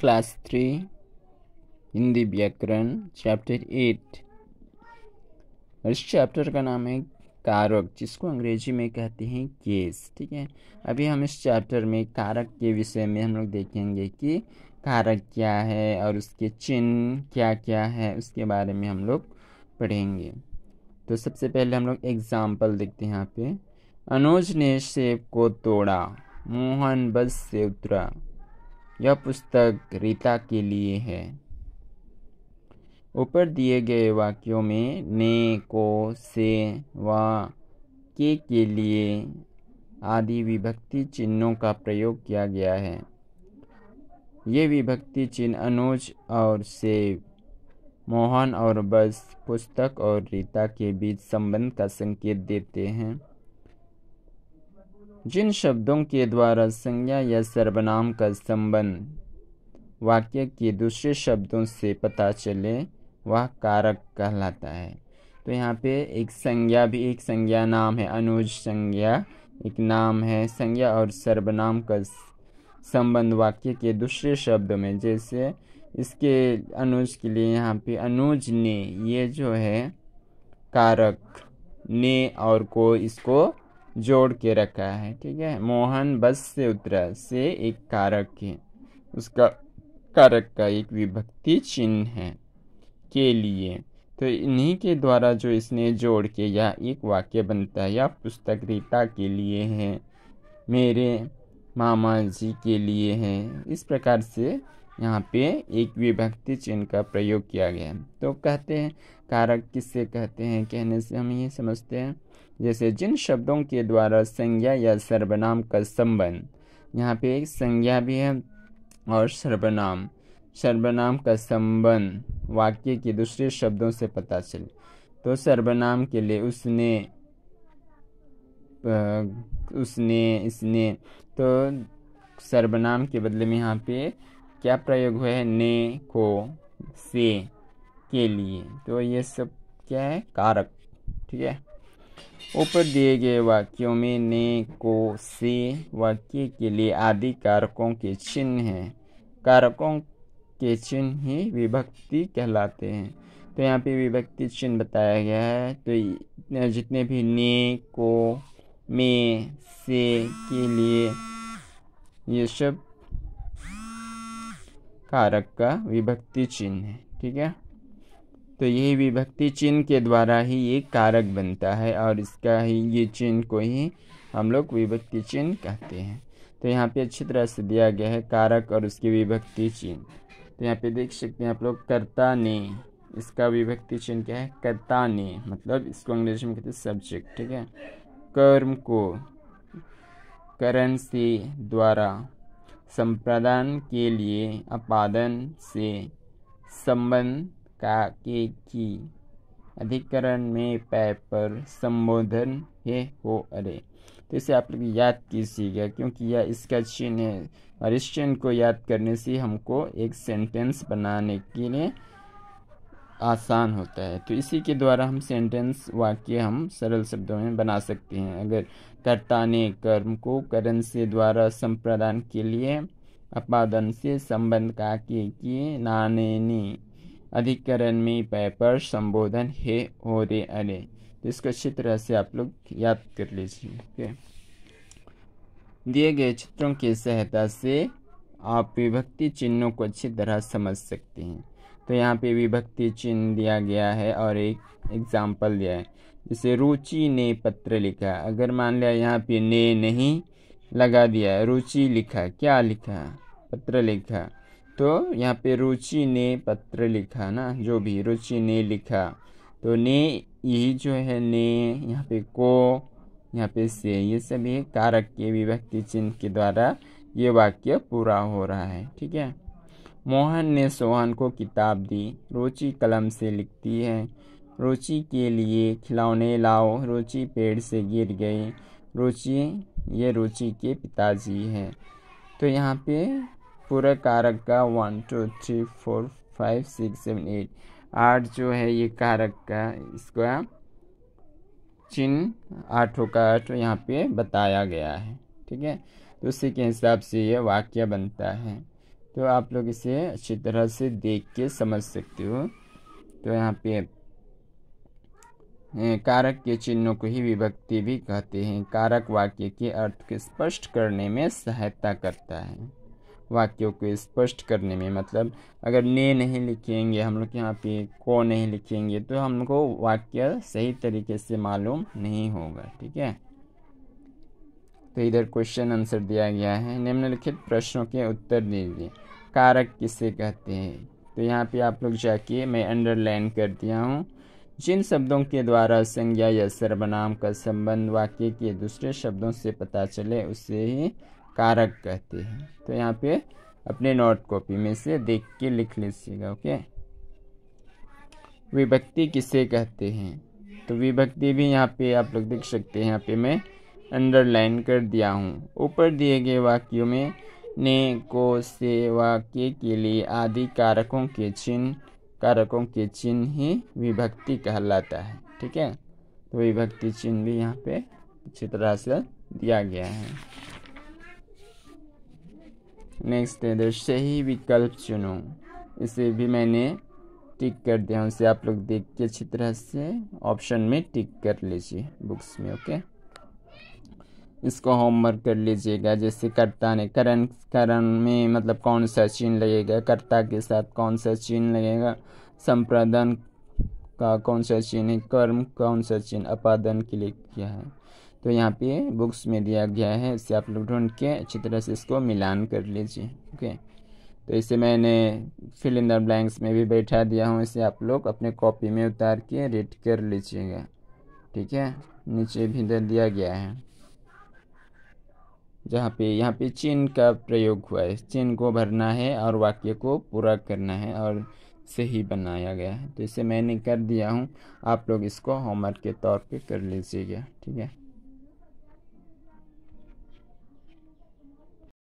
class three Hindi व्याकरण chapter eight और इस चैप्टर का नाम है कारक जिसको अंग्रेजी में कहते हैं केस ठीक है अभी हम इस चैप्टर में कारक के विषय में हम लोग देखेंगे कि कारक क्या है और उसके चिन्ह क्या क्या है उसके बारे में हम लोग पढ़ेंगे तो सबसे पहले हम लोग एग्जाम्पल देखते हैं यहाँ पे अनुज ने सेब को तोड़ा मोहन बस से उतरा यह पुस्तक रीता के लिए है ऊपर दिए गए वाक्यों में ने को से व के के लिए आदि विभक्ति चिन्हों का प्रयोग किया गया है ये विभक्ति चिन्ह अनुज और से मोहन और बस पुस्तक और रीता के बीच संबंध का संकेत देते हैं जिन शब्दों के द्वारा संज्ञा या सर्वनाम का संबंध वाक्य के दूसरे शब्दों से पता चले वह कारक कहलाता है तो यहाँ पे एक संज्ञा भी एक संज्ञा नाम है अनुज संज्ञा एक नाम है संज्ञा और सर्वनाम का संबंध वाक्य के दूसरे शब्द में जैसे इसके अनुज के लिए यहाँ पे अनुज ने ये जो है कारक ने और को इसको जोड़ के रखा है ठीक है मोहन बस से उतरा से एक कारक है उसका कारक का एक विभक्ति चिन्ह है के लिए तो इन्हीं के द्वारा जो इसने जोड़ के या एक वाक्य बनता है या पुस्तक रीता के लिए है मेरे मामा जी के लिए है इस प्रकार से यहाँ पे एक विभक्ति चिन्ह का प्रयोग किया गया है तो कहते हैं कारक किससे कहते हैं कहने से हम ये समझते हैं जैसे जिन शब्दों के द्वारा संज्ञा या सर्वनाम का संबंध यहाँ पे एक संज्ञा भी है और सर्वनाम सर्वनाम का संबंध वाक्य के दूसरे शब्दों से पता चले तो सर्वनाम के लिए उसने उसने इसने तो सर्वनाम के बदले में यहाँ पे क्या प्रयोग हुआ है ने को से के लिए तो ये सब क्या है कारक ठीक है ऊपर दिए गए वाक्यों में ने को से वाक्य के लिए आदि कारकों के चिन्ह हैं कारकों के चिन्ह ही विभक्ति कहलाते हैं तो यहाँ पे विभक्ति चिन्ह बताया गया है तो जितने भी ने को में से के लिए ये सब कारक का विभक्ति चिन्ह है ठीक है तो यही विभक्ति चिन्ह के द्वारा ही ये कारक बनता है और इसका ही ये चिन्ह को ही हम लोग विभक्ति चिन्ह कहते हैं तो यहाँ पे अच्छी तरह से दिया गया है कारक और उसकी विभक्ति चिन्ह तो यहाँ पे देख सकते हैं आप लोग कर्ता ने इसका विभक्ति चिन्ह क्या है कर्ता ने मतलब इसको अंग्रेजी में कहते हैं सब्जेक्ट ठीक है कर्म को करण से द्वारा संप्रदान के लिए अपादन से संबंध काके की अधिकरण में पै पर संबोधन है हो अरे तो इसे आप लोग याद कीजिएगा क्योंकि यह इसका चिन्ह है और इस चिन्ह को याद करने से हमको एक सेंटेंस बनाने के लिए आसान होता है तो इसी के द्वारा हम सेंटेंस वाक्य हम सरल शब्दों में बना सकते हैं अगर कर्ता ने कर्म को करण से द्वारा संप्रदान के लिए अपादन से संबंध का के किए नाने अधिकरण में पैपर संबोधन हे हो रे अरे तो इसको अच्छी तरह से आप लोग याद कर लीजिए ओके दिए गए चित्रों की सहायता से आप विभक्ति चिन्हों को अच्छी तरह समझ सकते हैं तो यहाँ पे विभक्ति चिन्ह दिया गया है और एक एग्जाम्पल दिया है जैसे रुचि ने पत्र लिखा अगर मान लिया यहाँ पे ने नहीं लगा दिया रुचि लिखा क्या लिखा पत्र लिखा तो यहाँ पे रुचि ने पत्र लिखा ना जो भी रुचि ने लिखा तो ने यही जो है ने यहाँ पे को यहाँ पे से ये सभी कारक के विभक्ति चिन्ह के द्वारा ये वाक्य पूरा हो रहा है ठीक है मोहन ने सोहन को किताब दी रुचि कलम से लिखती है रुचि के लिए खिलौने लाओ रुचि पेड़ से गिर गई रुचि ये रुचि के पिताजी हैं तो यहाँ पे पूरा कारक का one two three four five six seven eight आठ जो है ये कारक का इसका चिन्ह आठों का आठ तो यहाँ पे बताया गया है ठीक है तो उसी के हिसाब से ये वाक्य बनता है तो आप लोग इसे अच्छी तरह से देख के समझ सकते हो तो यहाँ पे कारक के चिन्हों को ही विभक्ति भी कहते हैं कारक वाक्य के अर्थ को स्पष्ट करने में सहायता करता है वाक्यों को स्पष्ट करने में मतलब अगर ने नहीं लिखेंगे हम लोग यहाँ पे को नहीं लिखेंगे तो हमको वाक्य सही तरीके से मालूम नहीं होगा ठीक है तो इधर क्वेश्चन आंसर दिया गया है निम्नलिखित प्रश्नों के उत्तर दीजिए कारक किसे कहते हैं तो यहाँ पे आप लोग जाके मैं अंडरलाइन कर दिया हूँ जिन शब्दों के द्वारा संज्ञा या सर्वनाम का संबंध वाक्य के दूसरे शब्दों से पता चले उसे ही कारक कहते हैं तो यहाँ पे अपने नोट कॉपी में से देख के लिख लीजिएगा ओके विभक्ति किसे कहते हैं तो विभक्ति भी यहाँ पे आप लोग देख सकते हैं यहाँ पे मैं अंडरलाइन कर दिया हूँ ऊपर दिए गए वाक्यों में ने को से वाक्य के लिए आदि कारकों के चिन्ह कारकों के चिन्ह ही विभक्ति कहलाता है ठीक है तो विभक्ति चिन्ह भी यहाँ पे अच्छी तरह से दिया गया है नेक्स्ट है इधर सही विकल्प चुनो इसे भी मैंने टिक कर दिया उसे आप लोग देख के अच्छी तरह से ऑप्शन में टिक कर लीजिए बुक्स में ओके इसको होमवर्क कर लीजिएगा जैसे कर्ता ने करण करण में मतलब कौन सा चिन्ह लगेगा कर्ता के साथ कौन सा चिन्ह लगेगा संप्रदान का कौन सा चिन्ह है कर्म कौन सा चिन्ह अपादन के लिए क्या है तो यहाँ पे बुक्स में दिया गया है इससे आप लोग ढूंढ के अच्छी तरह से इसको मिलान कर लीजिए ओके तो इसे मैंने फिल इन द ब्लैंक्स में भी बैठा दिया हूँ इसे आप लोग अपने कॉपी में उतार के रेड कर लीजिएगा ठीक है नीचे भी दे दिया गया है जहाँ पे यहाँ पे चिन्ह का प्रयोग हुआ है चिन्ह को भरना है और वाक्य को पूरा करना है और सही बनाया गया है तो इसे मैंने कर दिया हूँ आप लोग इसको होमवर्क के तौर पे कर लीजिएगा ठीक है